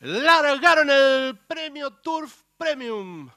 largaron el premio Turf Premium.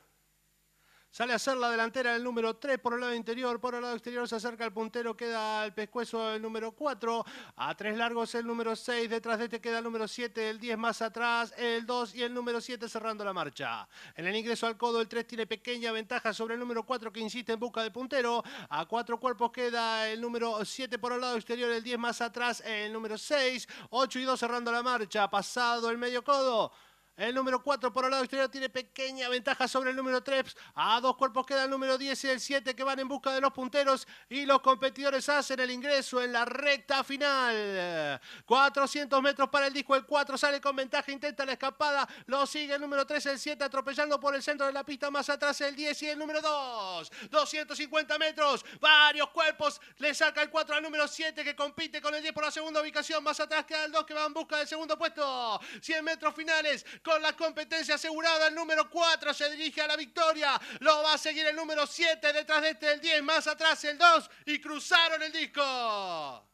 Sale a hacer la delantera el número 3 por el lado interior, por el lado exterior se acerca el puntero, queda el pescuezo el número 4, a tres largos el número 6, detrás de este queda el número 7, el 10 más atrás, el 2 y el número 7 cerrando la marcha. En el ingreso al codo el 3 tiene pequeña ventaja sobre el número 4 que insiste en busca del puntero, a cuatro cuerpos queda el número 7 por el lado exterior, el 10 más atrás, el número 6, 8 y 2 cerrando la marcha, pasado el medio codo. El número 4 por el lado exterior tiene pequeña ventaja sobre el número 3. A dos cuerpos queda el número 10 y el 7 que van en busca de los punteros y los competidores hacen el ingreso en la recta final. 400 metros para el disco. El 4 sale con ventaja, intenta la escapada. Lo sigue el número 3, el 7 atropellando por el centro de la pista. Más atrás el 10 y el número 2. 250 metros. Varios cuerpos. Le saca el 4 al número 7 que compite con el 10 por la segunda ubicación. Más atrás queda el 2 que va en busca del segundo puesto. 100 metros finales con la competencia asegurada. El número 4 se dirige a la victoria. Lo va a seguir el número 7. Detrás de este el 10. Más atrás el 2. Y cruzaron el disco.